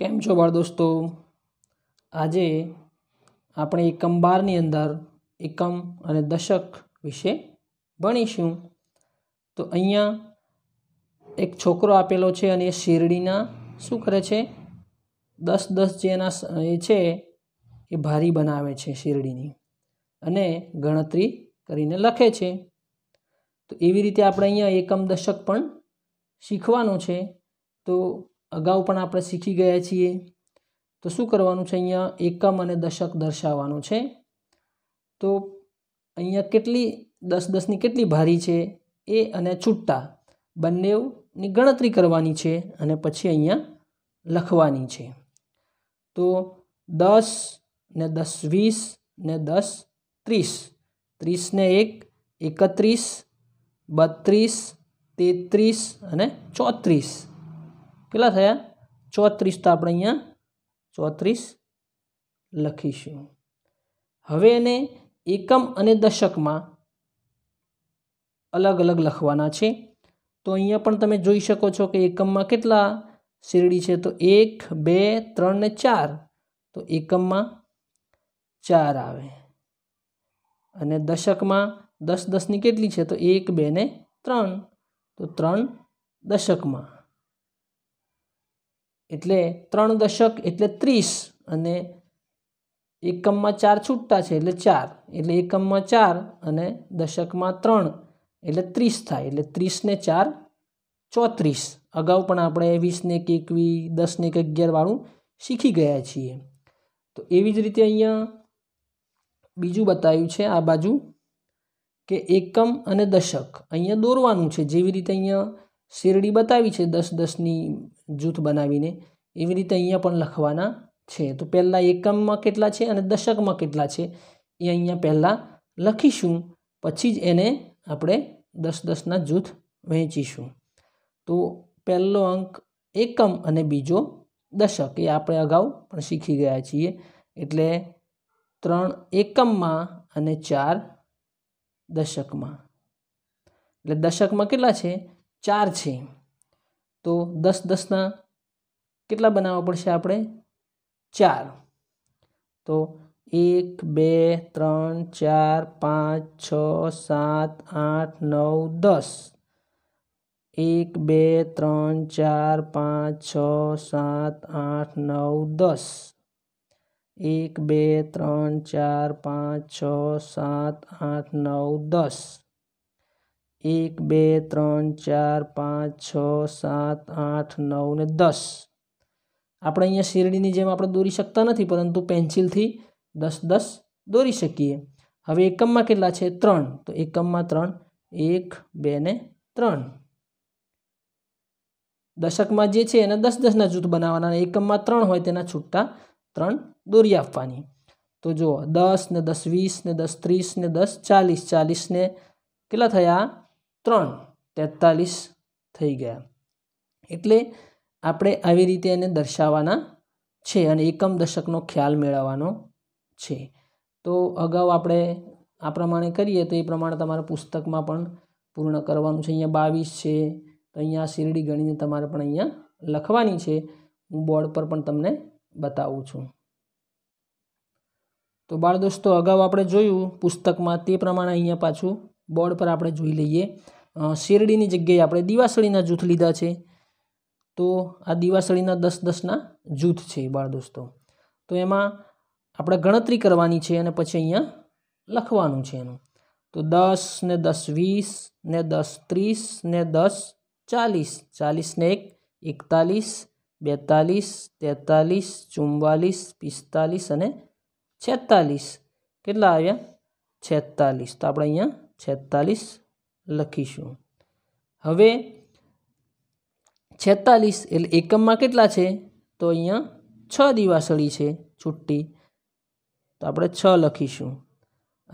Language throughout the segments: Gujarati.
કેમ છો બાળ દોસ્તો આજે આપણે એકમ બારની અંદર એકમ અને દશક વિશે ભણીશું તો અહીંયા એક છોકરો આપેલો છે અને એ શેરડીના શું કરે છે દસ દસ જે એના એ છે એ ભારી બનાવે છે શેરડીની અને ગણતરી કરીને લખે છે તો એવી રીતે આપણે અહીંયા એકમ દશક પણ શીખવાનું છે તો અગાઉ પણ આપણે શીખી ગયા છીએ તો શું કરવાનું છે અહીંયા એકમ અને દશક દર્શાવવાનું છે તો અહીંયા કેટલી દસ દસની કેટલી ભારી છે એ અને છૂટતા બંનેની ગણતરી કરવાની છે અને પછી અહીંયા લખવાની છે તો દસ ને દસ વીસ ને દસ ત્રીસ ત્રીસને એક એકત્રીસ બત્રીસ તેત્રીસ અને ચોત્રીસ કેટલા થયા ચોત્રીસ તો આપણે અહીંયા ચોત્રીસ લખીશું હવે એને એકમ અને દશકમાં અલગ અલગ લખવાના છે તો અહીંયા પણ તમે જોઈ શકો છો કે એકમમાં કેટલા શેરડી છે તો એક બે ત્રણ ને ચાર તો એકમમાં ચાર આવે અને દશકમાં દસ દસની કેટલી છે તો એક બે ને ત્રણ તો ત્રણ દશકમાં એટલે ત્રણ દશક એટલે ત્રીસ અને એકમમાં ચાર છૂટતા છે એટલે ચાર એટલે એકમમાં ચાર અને દશકમાં ત્રણ એટલે ત્રીસ થાય એટલે ત્રીસને ચાર ચોત્રીસ અગાઉ પણ આપણે વીસને કે એકવી દસને કે અગિયારવાળું શીખી ગયા છીએ તો એવી જ રીતે અહીંયા બીજું બતાવ્યું છે આ બાજુ કે એકમ અને દશક અહીંયા દોરવાનું છે જેવી રીતે અહીંયા શેરડી બતાવી છે દસ દસની જૂથ બનાવીને એવી રીતે અહીંયા પણ લખવાના છે તો પહેલાં એકમમાં કેટલા છે અને દશકમાં કેટલા છે એ અહીંયા પહેલાં લખીશું પછી જ એને આપણે દસ દસના જૂથ વહેંચીશું તો પહેલો અંક એકમ અને બીજો દશક એ આપણે અગાઉ પણ શીખી ગયા છીએ એટલે ત્રણ એકમમાં અને ચાર દશકમાં એટલે દશકમાં કેટલા છે ચાર છે તો દસ દસના કેટલા બનાવવા પડશે આપણે ચાર તો એક બે ત્રણ ચાર પાંચ છ સાત આઠ નવ દસ એક બે ત્રણ ચાર પાંચ છ સાત આઠ નવ દસ એક બે ત્રણ ચાર પાંચ છ સાત આઠ નવ દસ એક બે ત્રણ ચાર પાંચ છ સાત આઠ નવ ને દસ આપણે અહીંયા શેરડીની જેમ આપણે દોરી શકતા નથી પરંતુ પેન્સિલથી દસ દસ દોરી શકીએ હવે એકમમાં કેટલા છે ત્રણ તો એકમમાં ત્રણ એક બે ને ત્રણ દશકમાં જે છે એના દસ દસના જૂથ બનાવવાના એકમમાં ત્રણ હોય તેના છૂટા ત્રણ દોરી આપવાની તો જુઓ દસ ને દસ વીસ ને દસ ત્રીસ ને દસ ચાલીસ ચાલીસ ને કેટલા થયા ત્રણ તેતાલીસ થઈ ગયા એટલે આપણે આવી રીતે એને દર્શાવવાના છે અને એકમ દશકનો ખ્યાલ મેળવવાનો છે તો અગાઉ આપણે આ પ્રમાણે કરીએ તો એ પ્રમાણે તમારા પુસ્તકમાં પણ પૂર્ણ કરવાનું છે અહીંયા બાવીસ છે તો અહીંયા શેરડી ગણીને તમારે પણ અહીંયા લખવાની છે હું બોર્ડ પર પણ તમને બતાવું છું તો બાળ દોસ્તો અગાઉ આપણે જોયું પુસ્તકમાં તે પ્રમાણે અહીંયા પાછું બોર્ડ પર આપણે જોઈ લઈએ શેરડીની જગ્યાએ આપણે દિવાસળીના જૂથ લીધા છે તો આ દિવાસળીના દસ દસના જૂથ છે બાળ દોસ્તો તો એમાં આપણે ગણતરી કરવાની છે અને પછી અહીંયા લખવાનું છે એનું તો દસ ને દસ વીસ ને દસ ત્રીસ ને દસ ચાલીસ ચાલીસને એક એકતાલીસ બેતાલીસ તેતાલીસ ચુમ્માલીસ પિસ્તાલીસ અને છેતાલીસ કેટલા આવ્યા છેતાલીસ તો આપણે અહીંયા છેતાલીસ લખીશું હવે છેતાલીસ એટલે એકમમાં કેટલા છે તો અહીંયા છ દિવાસળી છે છુટ્ટી તો આપણે છ લખીશું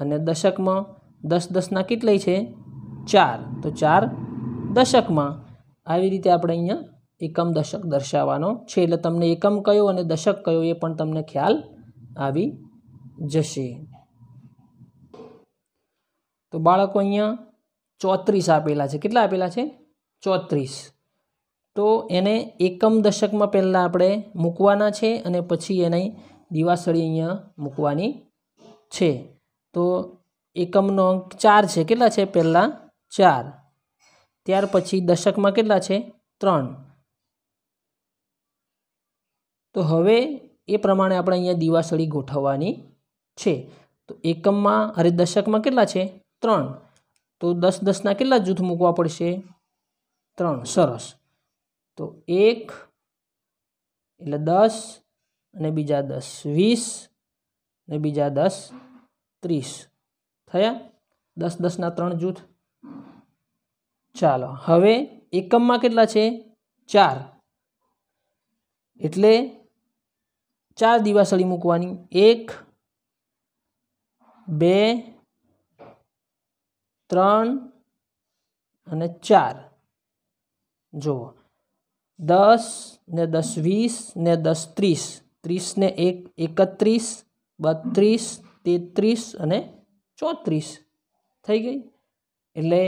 અને દશકમાં દસ દસના કેટલાય છે ચાર તો ચાર દશકમાં આવી રીતે આપણે અહીંયા એકમ દશક દર્શાવવાનો છે એટલે તમને એકમ કયો અને દશક કયો એ પણ તમને ખ્યાલ આવી જશે તો બાળકો અહીંયા ચોત્રીસ આપેલા છે કેટલા આપેલા છે ચોત્રીસ તો એને એકમ દશકમાં પહેલાં આપણે મૂકવાના છે અને પછી એને દિવાસળી અહીંયા મૂકવાની છે તો એકમનો અંક ચાર છે કેટલા છે પહેલાં ચાર ત્યાર પછી દશકમાં કેટલા છે ત્રણ તો હવે એ પ્રમાણે આપણે અહીંયા દિવાસળી ગોઠવવાની છે તો એકમમાં અરે દશકમાં કેટલા છે ત્રણ તો દસ દસના કેટલા જૂથ મૂકવા પડશે ત્રણ સરસ તો એક એટલે દસ અને બીજા દસ વીસ અને બીજા દસ ત્રીસ થયા દસ દસના ત્રણ જૂથ ચાલો હવે એકમમાં કેટલા છે ચાર એટલે ચાર દિવાસળી મૂકવાની એક બે ત્રણ અને ચાર જુઓ દસ ને દસ વીસ ને દસ ત્રીસ ત્રીસને એક એકત્રીસ બત્રીસ તેત્રીસ અને ચોત્રીસ થઈ ગઈ એટલે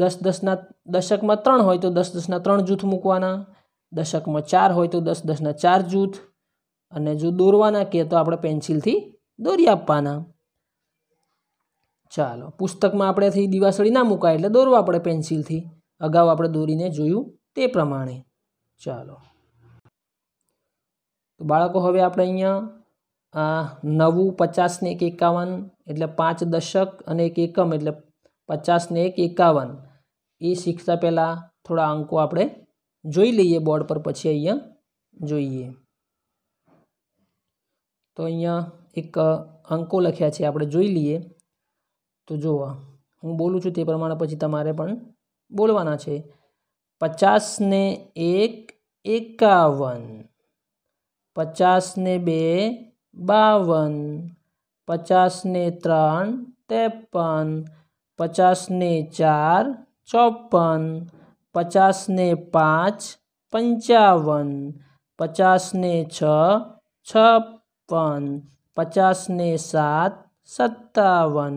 દસ દસના દશકમાં ત્રણ હોય તો દસ દસના ત્રણ જૂથ મૂકવાના દશકમાં ચાર હોય તો દસ દસના ચાર જૂથ અને જો દોરવાના કહે તો આપણે પેન્સિલથી દોરી આપવાના ચાલો પુસ્તકમાં આપણેથી દિવાસળી ના મુકાય એટલે દોરવા પડે પેન્સિલથી અગાઉ આપણે દોરીને જોયું તે પ્રમાણે ચાલો તો બાળકો હવે આપણે અહીંયા નવું પચાસને એક એકાવન એટલે પાંચ દશક અને એક એકમ એટલે પચાસને એક એકાવન એ શીખતા પહેલાં થોડા અંકો આપણે જોઈ લઈએ બોર્ડ પર પછી અહીંયા જોઈએ તો અહીંયા એક અંકો લખ્યા છે આપણે જોઈ લઈએ તો જુઓ હું બોલું છું તે પ્રમાણે પછી તમારે પણ બોલવાના છે પચાસને એક એકાવન પચાસને બે બાવન પચાસને ત્રણ ત્રેપન પચાસને ચાર ચોપન પચાસને પાંચ પંચાવન પચાસને છ છપ્પન પચાસને સાત સત્તાવન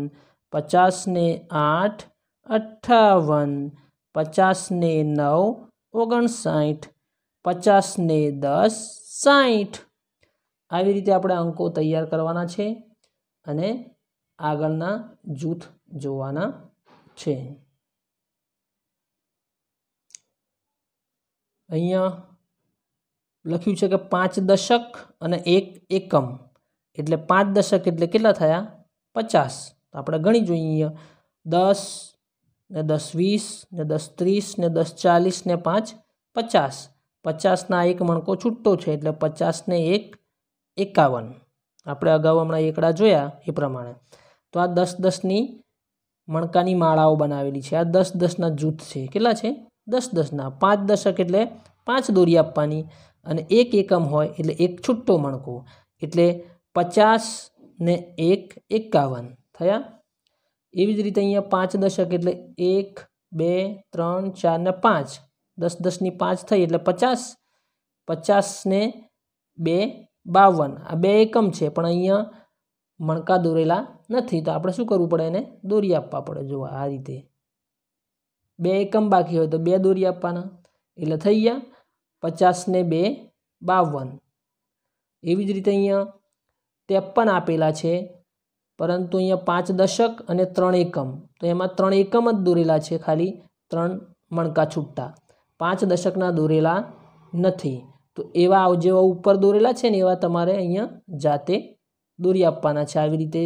પચાસને આઠ અઠ્ઠાવન પચાસને નવ ઓગણસાઠ પચાસને દસ સાઠ આવી રીતે આપણે અંકો તૈયાર કરવાના છે અને આગળના જૂથ જોવાના છે અહીંયા લખ્યું છે કે પાંચ દશક અને એક એકમ એટલે પાંચ દશક એટલે કેટલા થયા પચાસ તો આપણે ગણી જોઈએ દસ ને દસ વીસ ને દસ ત્રીસ ને દસ ચાલીસ ને પાંચ પચાસ પચાસના એક મણકો છૂટતો છે એટલે પચાસને એક એકાવન આપણે અગાઉ હમણાં એકડા જોયા એ પ્રમાણે તો આ દસ દસની મણકાની માળાઓ બનાવેલી છે આ દસ દસના જૂથ છે કેટલા છે દસ દસના પાંચ દશક એટલે પાંચ દોરી આપવાની અને એક એકમ હોય એટલે એક છૂટો મણકો એટલે પચાસ ને એક એકાવન થયા એવી જ રીતે અહીંયા પાંચ દશક એટલે એક બે ત્રણ ચાર ને પાંચ દસ દસની પાંચ થઈ એટલે પચાસ પચાસને બે બાવન આ બે એકમ છે પણ અહીંયા મણકા દોરેલા નથી તો આપણે શું કરવું પડે એને દોરી આપવા પડે જો આ રીતે બે એકમ બાકી હોય તો બે દોરી આપવાના એટલે થઈ ગયા પચાસને બે બાવન એવી જ રીતે અહીંયા ત્રેપન આપેલા છે પરંતુ અહીંયા પાંચ દશક અને ત્રણ એકમ તો એમાં ત્રણ એકમ જ દોરેલા છે ખાલી ત્રણ મણકા છૂટા પાંચ દશકના દોરેલા નથી તો એવા જેવા ઉપર દોરેલા છે ને એવા તમારે અહીંયા જાતે દોરી આપવાના છે આવી રીતે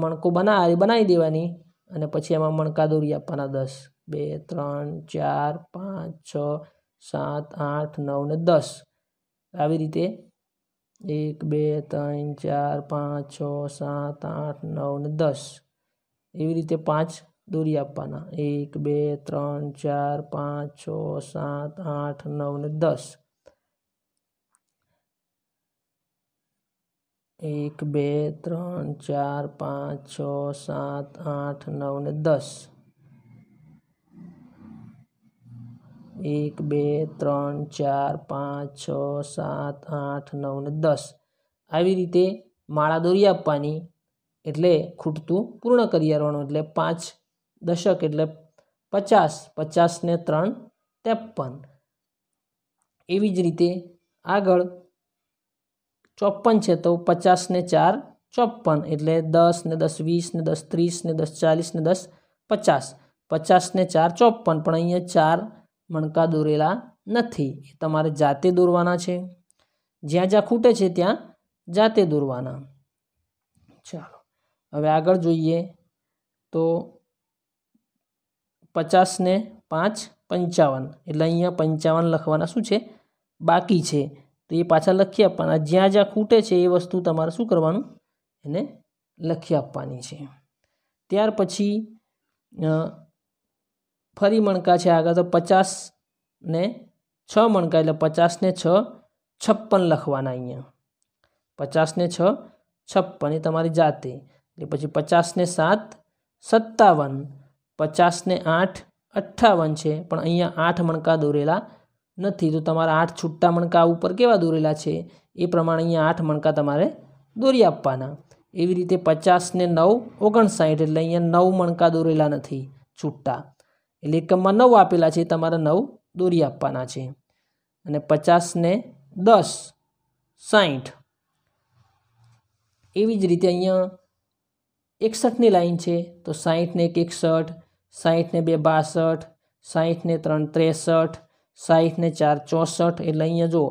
મણકો બના બનાવી દેવાની અને પછી એમાં મણકા દોરી આપવાના દસ બે ત્રણ ચાર પાંચ છ સાત આઠ નવ ને દસ આવી રીતે એક બે ત્રણ ચાર પાંચ છ સાત આઠ નવ ને દસ એવી રીતે પાંચ દોરી આપવાના એક બે ત્રણ ચાર પાંચ છ સાત આઠ નવ ને દસ એક બે ત્રણ ચાર પાંચ છ સાત આઠ નવ ને દસ એક બે ત્રણ ચાર પાંચ છ સાત આઠ નવ ને દસ આવી રીતે માળા દોરી આપવાની એટલે ખૂટતું પૂર્ણ કરી આવવાનું એટલે પાંચ દશક એટલે પચાસ પચાસને ત્રણ ત્રેપન એવી જ રીતે આગળ ચોપન છે તો પચાસને ચાર ચોપન એટલે દસ ને દસ વીસ ને દસ ત્રીસ ને દસ ચાલીસ ને દસ પચાસ પચાસ ને ચાર ચોપન પણ અહીંયા ચાર મણકા દોરેલા નથી એ તમારે જાતે દોરવાના છે જ્યાં જ્યાં ખૂટે છે ત્યાં જાતે દોરવાના ચાલો હવે આગળ જોઈએ તો પચાસને પાંચ પંચાવન એટલે અહીંયા પંચાવન લખવાના શું છે બાકી છે તો એ પાછા લખી આપવાના જ્યાં જ્યાં ખૂટે છે એ વસ્તુ તમારે શું કરવાનું એને લખી આપવાની છે ત્યાર પછી ફરી મણકા છે આગળ તો પચાસ ને છ મણકા એટલે પચાસને છ છપ્પન લખવાના અહીંયા પચાસને છ છપ્પન એ તમારી જાતે એટલે પછી પચાસને સાત સત્તાવન પચાસને આઠ અઠ્ઠાવન છે પણ અહીંયા આઠ મણકા દોરેલા નથી તો તમારા આઠ છૂટા મણકા ઉપર કેવા દોરેલા છે એ પ્રમાણે અહીંયા આઠ મણકા તમારે દોરી આપવાના એવી રીતે પચાસને નવ ઓગણસાઠ એટલે અહીંયા નવ મણકા દોરેલા નથી છૂટા એટલે એકમમાં નવ આપેલા છે તમારે નવ દોરી આપવાના છે અને પચાસને દસ સાઠ એવી જ રીતે અહીંયા એકસઠની લાઈન છે તો સાઠને એક એકસઠ સાઠને બે બાસઠ સાઠને ત્રણ ત્રેસઠ સાઠને ચાર ચોસઠ એટલે અહીંયા જો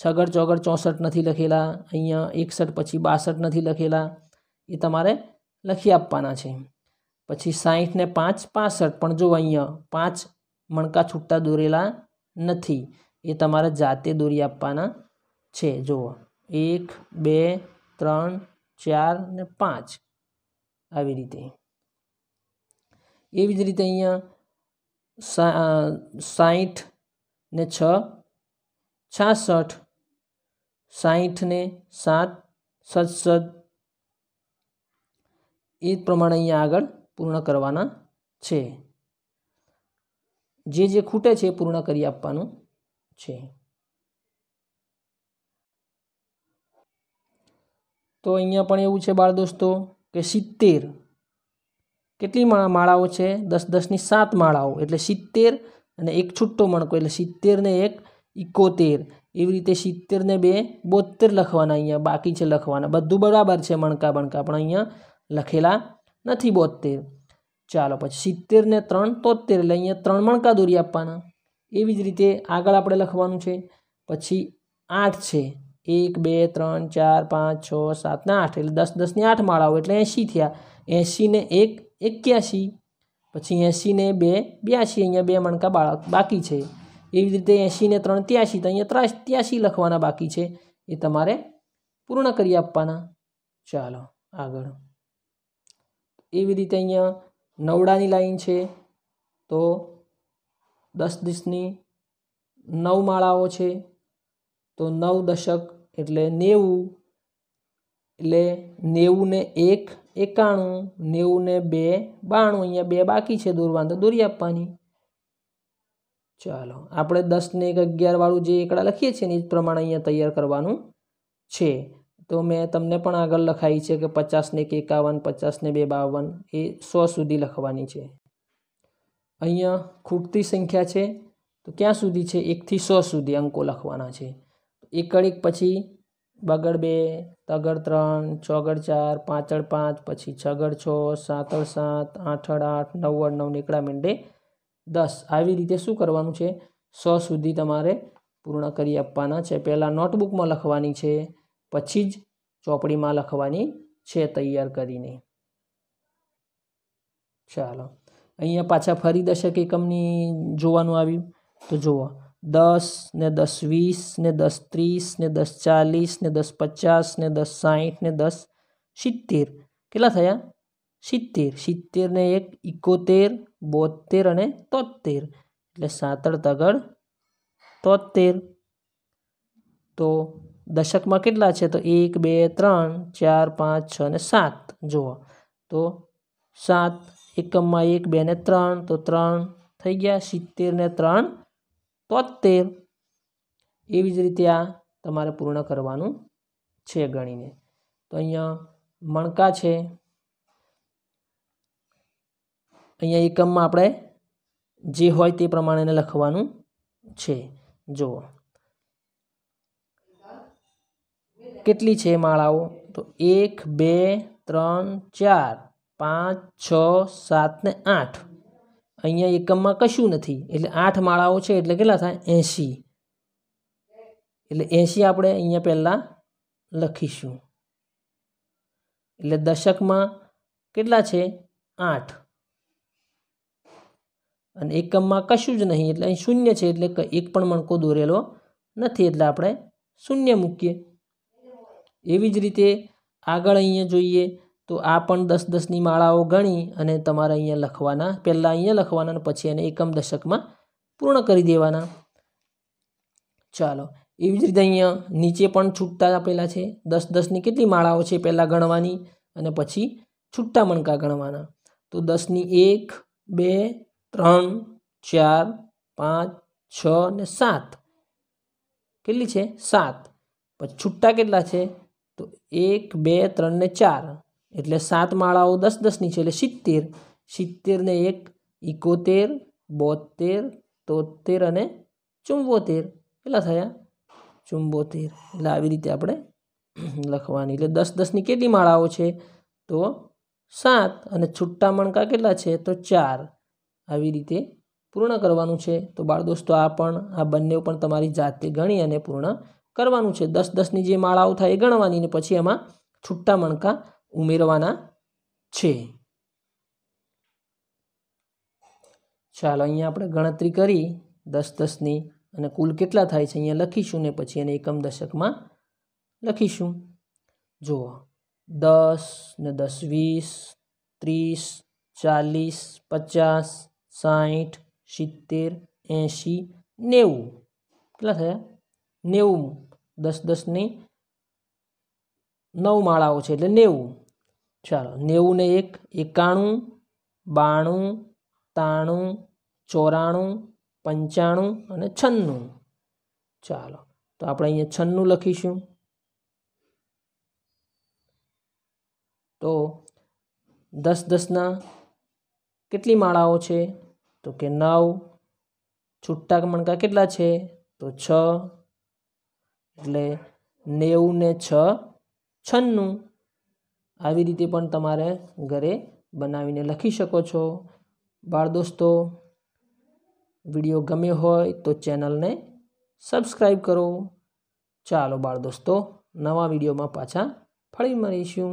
છગડ ચોગડ ચોસઠ નથી લખેલા અહીંયા એકસઠ પછી બાસઠ નથી લખેલા એ તમારે લખી આપવાના છે પછી સાહીઠને પાંચ પાસઠ પણ જો અહીંયા પાંચ મણકા છૂટા દોરેલા નથી એ તમારે જાતે દોરી આપવાના છે જુઓ એક બે ત્રણ ચાર ને પાંચ આવી રીતે એવી જ રીતે અહીંયા સાઠ ને છ છાસઠ સાહીઠ ને સાત સડસઠ એ પ્રમાણે અહીંયા આગળ પૂર્ણ કરવાના છે જે જે ખૂટે છે પૂર્ણ કરી આપવાનું છે તો અહીંયા પણ એવું છે બાળ દોસ્તો કે સિત્તેર કેટલી માળાઓ છે દસ દસની સાત માળાઓ એટલે સિત્તેર અને એક છૂટો મણકો એટલે સિત્તેરને એક ઇકોતેર એવી રીતે સિત્તેરને બે બોતેર લખવાના અહીંયા બાકી છે લખવાના બધું બરાબર છે મણકા બણકા પણ અહીંયા લખેલા નથી બોતેર ચાલો પછી સિત્તેરને ત્રણ તોતેર એટલે અહીંયા ત્રણ મણકા દોરી આપવાના એવી જ રીતે આગળ આપણે લખવાનું છે પછી આઠ છે એક બે ત્રણ ચાર પાંચ છ સાત ને આઠ એટલે દસ દસની આઠ માળાઓ એટલે એંશી થયા એંશીને એક એક્યાસી પછી એંશીને બે બ્યાસી અહીંયા બે મણકા બાળક બાકી છે એવી જ રીતે એંશીને ત્રણ ત્યાસી તો અહીંયા ત્રાસ ત્યાસી લખવાના બાકી છે એ તમારે પૂર્ણ કરી આપવાના ચાલો આગળ એવી રીતે અહીંયા નવડાની લાઈન છે તો દસ દિવસની નવ માળાઓ છે તો નવ દશક એટલે નેવું એટલે નેવુંને એક એકાણું નેવુંને બે બાણું અહીંયા બે બાકી છે દોરવાનું તો દોરી આપવાની ચાલો આપણે દસને એક અગિયારવાળું જે એકડા લખીએ છીએ ને એ જ પ્રમાણે અહીંયા તૈયાર કરવાનું છે તો મેં તમને પણ આગળ લખાવી છે કે પચાસને એક એકાવન પચાસને બે બાવન એ સો સુધી લખવાની છે અહીંયા ખૂટતી સંખ્યા છે તો ક્યાં સુધી છે એકથી સો સુધી અંકો લખવાના છે એકળીક પછી બગડ બે તગડ ત્રણ ચોગડ ચાર પાંચડ પાંચ પછી છગડ છ સાતડ સાત આઠડ આઠ નવડ નવ નીકળા મીંડે દસ આવી રીતે શું કરવાનું છે સો સુધી તમારે પૂર્ણ કરી આપવાના છે પહેલાં નોટબુકમાં લખવાની છે પછી જ ચોપડીમાં લખવાની છે તૈયાર કરીને ચાલો અહીંયા પાછા ફરી દશક એકમની જોવાનું આવ્યું તો જુઓ દસ ને દસ વીસ ને દસ ત્રીસ ને દસ ચાલીસ ને દસ પચાસ ને દસ સાઠ ને દસ સિત્તેર કેટલા થયા સિત્તેર સિત્તેર ને એક ઇકોતેર બોતેર અને તોતેર એટલે સાતળ તગડ તોતેર તો દશકમાં કેટલા છે તો એક બે ત્રણ ચાર પાંચ છ ને સાત જુઓ તો સાત એકમમાં એક બે ને ત્રણ તો ત્રણ થઈ ગયા સિત્તેર ને ત્રણ તોતેર એવી જ રીતે આ તમારે પૂર્ણ કરવાનું છે ગણીને તો અહીંયા મણકા છે અહીંયા એકમમાં આપણે જે હોય તે પ્રમાણેને લખવાનું છે જુઓ કેટલી છે માળાઓ તો એક બે ત્રણ ચાર પાંચ છ સાત ને આઠ અહીંયા એકમમાં કશું નથી એટલે આઠ માળાઓ છે એટલે કેટલા થાય એંશી એટલે એંશી આપણે અહીંયા પહેલાં લખીશું એટલે દશકમાં કેટલા છે આઠ અને એકમમાં કશું જ નહીં એટલે અહીં શૂન્ય છે એટલે એક પણ મણકો દોરેલો નથી એટલે આપણે શૂન્ય મૂકીએ એવી જ રીતે આગળ અહીંયા જોઈએ તો આ પણ દસ દસની માળાઓ ગણી અને તમારે અહીંયા લખવાના પહેલાં અહીંયા લખવાના અને પછી એને એકમ દશકમાં પૂર્ણ કરી દેવાના ચાલો એવી જ રીતે અહીંયા નીચે પણ છૂટતા આપેલા છે દસ દસની કેટલી માળાઓ છે પહેલાં ગણવાની અને પછી છૂટા મણકા ગણવાના તો દસની એક બે ત્રણ ચાર પાંચ છ ને સાત કેટલી છે સાત પછી છૂટા કેટલા છે તો એક બે ત્રણ ને ચાર એટલે સાત માળાઓ દસ દસની છે એટલે સિત્તેર સિત્તેરને એક ઇકોતેર બોતેર તોતેર અને ચુંબોતેર કેટલા થયા ચુંબોતેર એટલે આવી રીતે આપણે લખવાની એટલે દસ દસની કેટલી માળાઓ છે તો સાત અને છુટ્ટા મણકા કેટલા છે તો ચાર આવી રીતે પૂર્ણ કરવાનું છે તો બાળ દોસ્તો આ પણ આ બંને પણ તમારી જાતે ગણી અને પૂર્ણ કરવાનું છે દસ દસની જે માળાઓ થાય એ ગણવાની ને પછી એમાં છૂટા મણકા ઉમેરવાના છે ચાલો અહીંયા આપણે ગણતરી કરી દસ દસની અને કુલ કેટલા થાય છે અહીંયા લખીશું ને પછી એને એકમ દશકમાં લખીશું જુઓ દસ ને દસ વીસ ત્રીસ ચાલીસ પચાસ સાઠ સિત્તેર એંશી નેવું કેટલા થયા નેવું દસ દસની નવ માળાઓ છે એટલે નેવું ચાલો નેવું ને એક એકાણું બાણું ત્રાણું ચોરાણું પંચાણું અને છન્નું ચાલો તો આપણે અહીંયા છન્નું લખીશું તો દસ દસના કેટલી માળાઓ છે તો કે નવ છૂટા મણકા કેટલા છે તો છ એટલે નેવું ને છ છન્નું આવી રીતે પણ તમારે ઘરે બનાવીને લખી શકો છો બાળ દોસ્તો વિડીયો ગમ્યો હોય તો ચેનલને સબસ્ક્રાઈબ કરો ચાલો બાળ દોસ્તો નવા વિડીયોમાં પાછા ફરી મળીશું